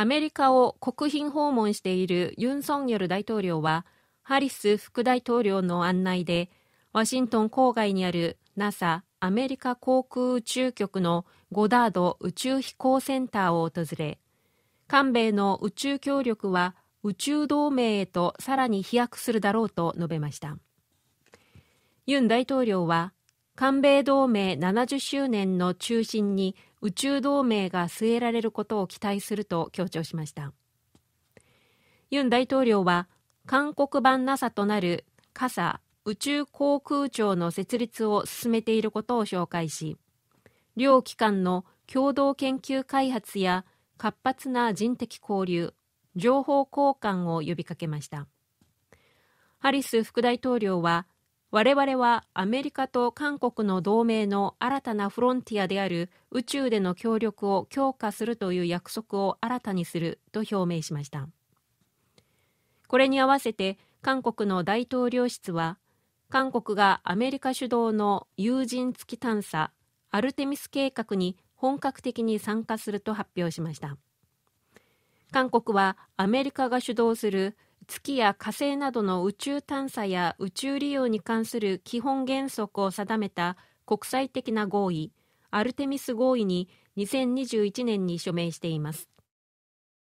アメリカを国賓訪問しているユン・ソンニョル大統領は、ハリス副大統領の案内で、ワシントン郊外にある NASA・ アメリカ航空宇宙局のゴダード宇宙飛行センターを訪れ、韓米の宇宙協力は宇宙同盟へとさらに飛躍するだろうと述べました。ユン大統領は、韓米同盟70周年の中心に宇宙同盟が据えられることを期待すると強調しましたユン大統領は韓国版 NASA となる CASA 宇宙航空庁の設立を進めていることを紹介し両機関の共同研究開発や活発な人的交流情報交換を呼びかけましたハリス副大統領は我々はアメリカと韓国の同盟の新たなフロンティアである宇宙での協力を強化するという約束を新たにすると表明しましたこれに合わせて韓国の大統領室は韓国がアメリカ主導の有人月探査アルテミス計画に本格的に参加すると発表しました韓国はアメリカが主導する月や火星などの宇宙探査や宇宙利用に関する基本原則を定めた国際的な合意アルテミス合意に2021年に署名しています